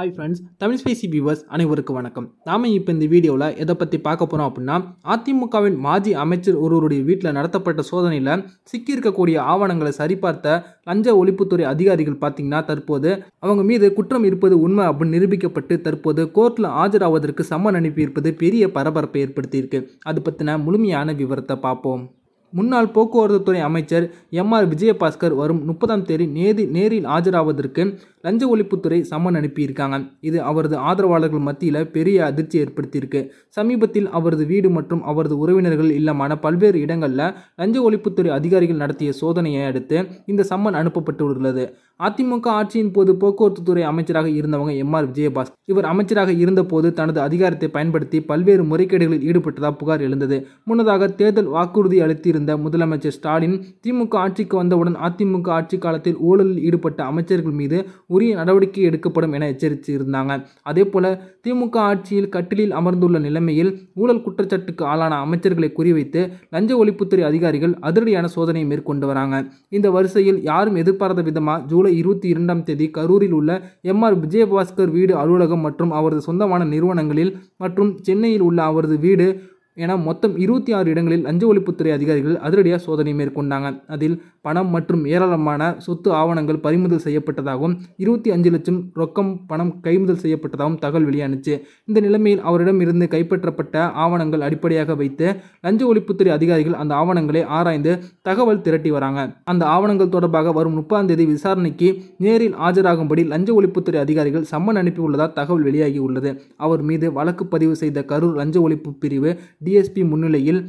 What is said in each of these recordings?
hi friends Tamil ஸ்பேசி viewers அனைவருக்கும் வணக்கம் நாம் இப்போ இந்த வீடியோவில் எதை பற்றி பார்க்க போகிறோம் அப்படின்னா அதிமுகவின் மாஜி அமைச்சர் ஒருவருடைய வீட்டில் நடத்தப்பட்ட சோதனையில் சிக்கியிருக்கக்கூடிய ஆவணங்களை சரிபார்த்த லஞ்ச ஒழிப்புத்துறை அதிகாரிகள் பார்த்திங்கன்னா தற்போது அவங்க மீது குற்றம் இருப்பது உண்மை அப்படின்னு நிரூபிக்கப்பட்டு தற்போது கோர்ட்டில் ஆஜராவதற்கு சம்மன் அனுப்பியிருப்பது பெரிய பரபரப்பை ஏற்படுத்தியிருக்கு அது பற்றின முழுமையான விவரத்தை பார்ப்போம் முன்னாள் போக்குவரத்துத்துறை அமைச்சர் எம் ஆர் விஜயபாஸ்கர் வரும் முப்பதாம் தேதி நேதி நேரில் ஆஜராவதற்கு லஞ்ச ஒழிப்புத்துறை சம்மன் அனுப்பியிருக்காங்க இது அவரது ஆதரவாளர்கள் மத்தியில் பெரிய அதிர்ச்சி ஏற்படுத்தியிருக்கு சமீபத்தில் அவரது வீடு மற்றும் அவரது உறவினர்கள் இல்லமான பல்வேறு இடங்களில் லஞ்ச ஒழிப்புத்துறை அதிகாரிகள் நடத்திய சோதனையை அடுத்து இந்த சம்மன் அனுப்பப்பட்டுள்ளது அதிமுக ஆட்சியின் போது போக்குவரத்துத்துறை அமைச்சராக இருந்தவங்க எம் ஆர் விஜயபாஸ் இவர் அமைச்சராக இருந்தபோது தனது அதிகாரத்தை பயன்படுத்தி பல்வேறு முறைகேடுகளில் ஈடுபட்டதாக புகார் எழுந்தது முன்னதாக தேர்தல் வாக்குறுதி அளித்திருந்த வந்த முதலமைச்சர் ஸ்டாலின் திமுக ஆட்சிக்கு வந்தவுடன் அதிமுக ஆட்சி காலத்தில் ஊழலில் ஈடுபட்ட அமைச்சர்கள் மீது உரிய நடவடிக்கை எடுக்கப்படும் என எச்சரித்திருந்தாங்க அதே போல திமுக ஆட்சியில் கட்டிலில் அமர்ந்துள்ள நிலைமையில் ஊழல் குற்றச்சாட்டுக்கு ஆளான அமைச்சர்களை குறிவைத்து லஞ்ச ஒழிப்புத்துறை அதிகாரிகள் அதிரடியான சோதனை மேற்கொண்டு வராங்க இந்த வரிசையில் யாரும் எதிர்பாராத விதமாக ஜூலை இருபத்தி இரண்டாம் தேதி கரூரில் உள்ள எம் ஆர் விஜயபாஸ்கர் வீடு அலுவலகம் மற்றும் அவரது சொந்தமான நிறுவனங்களில் மற்றும் சென்னையில் உள்ள அவரது வீடு என மொத்தம் இருபத்தி ஆறு இடங்களில் லஞ்ச ஒழிப்புத்துறை அதிகாரிகள் அதிரடியாக சோதனை மேற்கொண்டாங்க அதில் பணம் மற்றும் ஏராளமான சொத்து ஆவணங்கள் பறிமுதல் செய்யப்பட்டதாகவும் இருபத்தி அஞ்சு லட்சம் ரொக்கம் பணம் கைமுதல் செய்யப்பட்டதாகவும் தகவல் வெளியானுச்சு இந்த நிலைமையில் அவரிடம் இருந்து கைப்பற்றப்பட்ட ஆவணங்கள் அடிப்படையாக வைத்து லஞ்ச ஒழிப்புத்துறை அதிகாரிகள் அந்த ஆவணங்களை ஆராய்ந்து தகவல் திரட்டி வராங்க அந்த ஆவணங்கள் தொடர்பாக வரும் முப்பதாம் தேதி விசாரணைக்கு நேரில் ஆஜராகும்படி லஞ்ச ஒழிப்புத்துறை அதிகாரிகள் சம்மன் அனுப்பியுள்ளதாக தகவல் வெளியாகி உள்ளது அவர் மீது வழக்கு பதிவு செய்த கரூர் லஞ்ச ஒழிப்பு பிரிவு டிஎஸ்பி முன்னிலையில்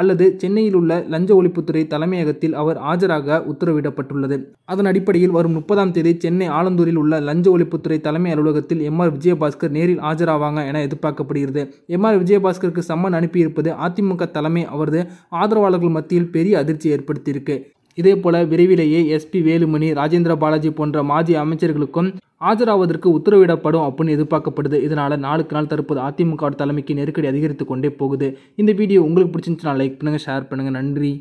அல்லது சென்னையில் உள்ள லஞ்ச ஒழிப்புத்துறை தலைமையகத்தில் அவர் ஆஜராக உத்தரவிடப்பட்டுள்ளது அதன் அடிப்படையில் வரும் முப்பதாம் தேதி சென்னை ஆலந்தூரில் உள்ள லஞ்ச ஒழிப்புத்துறை தலைமை அலுவலகத்தில் எம் ஆர் விஜயபாஸ்கர் நேரில் ஆஜராவாங்க என எதிர்பார்க்கப்படுகிறது எம் ஆர் விஜயபாஸ்கருக்கு சம்மன் அனுப்பியிருப்பது அதிமுக தலைமை அவரது ஆதரவாளர்கள் மத்தியில் பெரிய அதிர்ச்சி ஏற்படுத்தியிருக்கு இதே போல விரைவிலேயே எஸ்பி வேலுமணி ராஜேந்திர பாலாஜி போன்ற மாஜி அமைச்சர்களுக்கும் ஆஜராவதற்கு உத்தரவிடப்படும் அப்படின்னு எதிர்பார்க்கப்படுது இதனால் நாளுக்கு நாள் தற்போது அதிமுக தலைமைக்கு நெருக்கடி அதிகரித்து கொண்டே போகுது இந்த வீடியோ உங்களுக்கு பிடிச்சிருந்துச்சுன்னா லைக் பண்ணுங்கள் ஷேர் பண்ணுங்கள் நன்றி